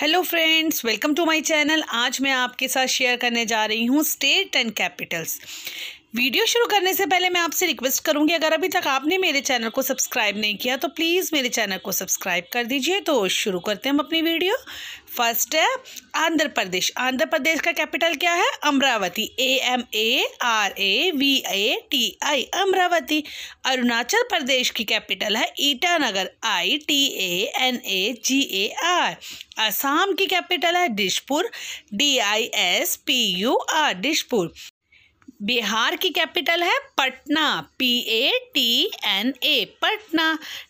hello friends welcome to my channel आज मैं आपके साथ शेयर करने जा रही हूँ स्टेट एंड कैपिटल्स वीडियो शुरू करने से पहले मैं आपसे रिक्वेस्ट करूँगी अगर अभी तक आपने मेरे चैनल को सब्सक्राइब नहीं किया तो प्लीज़ मेरे चैनल को सब्सक्राइब कर दीजिए तो शुरू करते हैं हम अपनी वीडियो फर्स्ट है आंध्र प्रदेश आंध्र प्रदेश का कैपिटल क्या है Amaravati A M A R A V A T I Amaravati Arunachal Pradesh की कैपिटल है Itanagar I T A N A G A R Assam की कैपिटल है Dispur D I S P U R Dispur Bihar की कैपिटल है Patna P A T N A Patna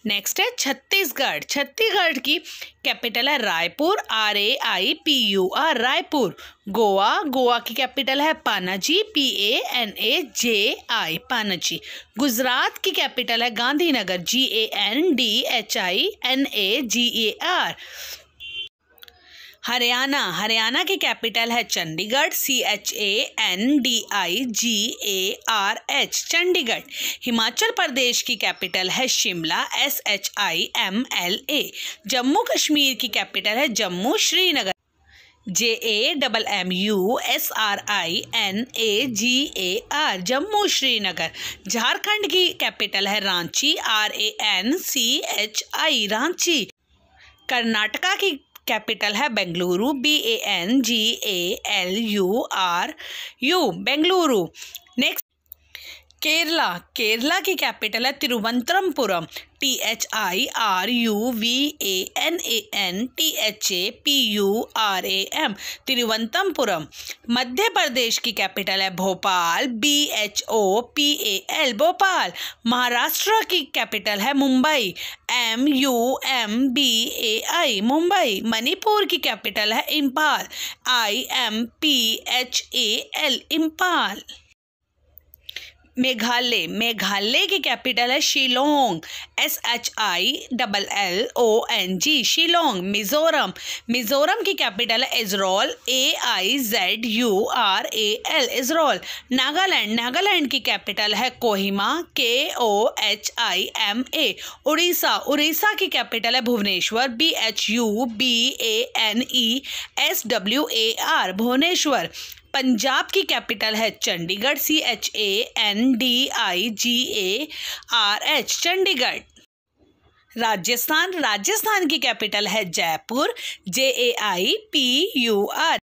next है छत्तीसगढ़ छत्तीसगढ़ की capital है Raipur R A I P U R Raipur Goa Goa की कैपिटल है Panaji P A N A J I Panaji Gujarat की कैपिटल है Gandhinagar G A N D H I N A G A R Haryana Haryana की capital है Chandigarh C H A N D I G A R H Chandigarh Himachal Pradesh की capital है Shimla S H I M L A Jammu Kashmir की capital है Jammu Srinagar J A double M U S R I N A G A R Jammu Srinagar Jharkhand की capital है Ranchi R A N C H I Ranchi Karnataka की capital है Bengaluru B A N G A L U R U Bengaluru next Kerala Kerala की capital है Thiruvananthapuram T H I R U V A N A N T H A P U R A M Thiruvananthapuram Madhya Pradesh की capital है Bhopal B H O P A L Bhopal Maharashtra की capital है Mumbai M U M B A I Mumbai Manipur की capital है Imphal I M P H A L Imphal Meghalaya Meghalaya की capital है Shillong S H I double L O N G Shillong Mizoram Mizoram की capital है Aizawl A I Z U R A L Aizawl Nagaland Nagaland की capital है Kohima K O H I M A Orissa Orissa की capital है Bhubaneswar B H U B A N E S W A R Bhubaneswar Punjab की capital है Chandigarh C H A N D I G A R H Chandigarh Rajasthan Rajasthan की capital है Jaipur J A I P U R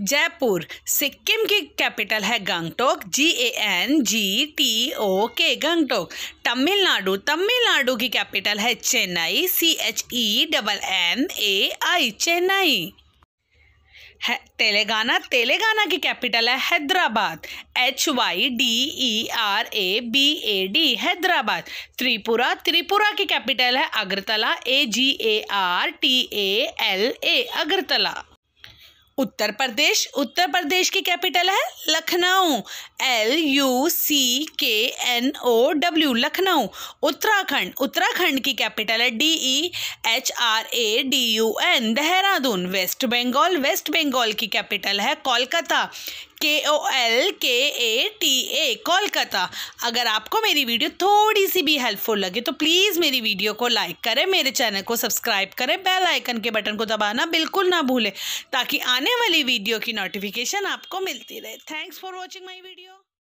Jaipur Sikkim की capital है Gangtok G A N G T O K Gangtok Tamil Nadu Tamil Nadu की capital है Chennai C H E double N ए आई चेन्नई है तेलंगाना तेलंगाना की capital है Hyderabad H Y D E R A B A D Hyderabad Tripura Tripura की capital है Agartala A G A R T A L A Agartala Uttar Pradesh Uttar Pradesh की capital है Lucknow L U C K N O W Lucknow Uttarakhand Uttarakhand की capital है D E H R A D U N Dehradun West Bengal West Bengal की capital है कोलकाता के O L के A T A Kolkata अगर आपको मेरी वीडियो थोड़ी सी भी हेल्पफुल लगे तो प्लीज़ मेरी वीडियो को लाइक करें मेरे चैनल को सब्सक्राइब करें बेल आइकन के बटन को दबाना बिल्कुल ना भूलें ताकि आने वाली वीडियो की नोटिफिकेशन आपको मिलती रहे thanks for watching my video